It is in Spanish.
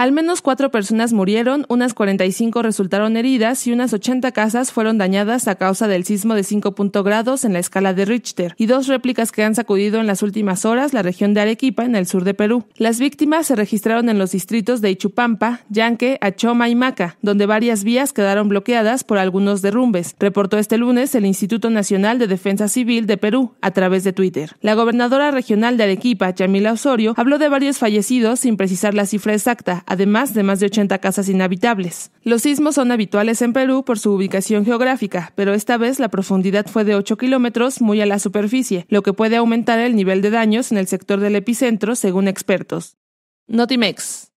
Al menos cuatro personas murieron, unas 45 resultaron heridas y unas 80 casas fueron dañadas a causa del sismo de 5.0 grados en la escala de Richter y dos réplicas que han sacudido en las últimas horas la región de Arequipa en el sur de Perú. Las víctimas se registraron en los distritos de Ichupampa, Yanque, Achoma y Maca, donde varias vías quedaron bloqueadas por algunos derrumbes, reportó este lunes el Instituto Nacional de Defensa Civil de Perú a través de Twitter. La gobernadora regional de Arequipa, Yamila Osorio, habló de varios fallecidos sin precisar la cifra exacta además de más de 80 casas inhabitables. Los sismos son habituales en Perú por su ubicación geográfica, pero esta vez la profundidad fue de 8 kilómetros muy a la superficie, lo que puede aumentar el nivel de daños en el sector del epicentro, según expertos. Notimex.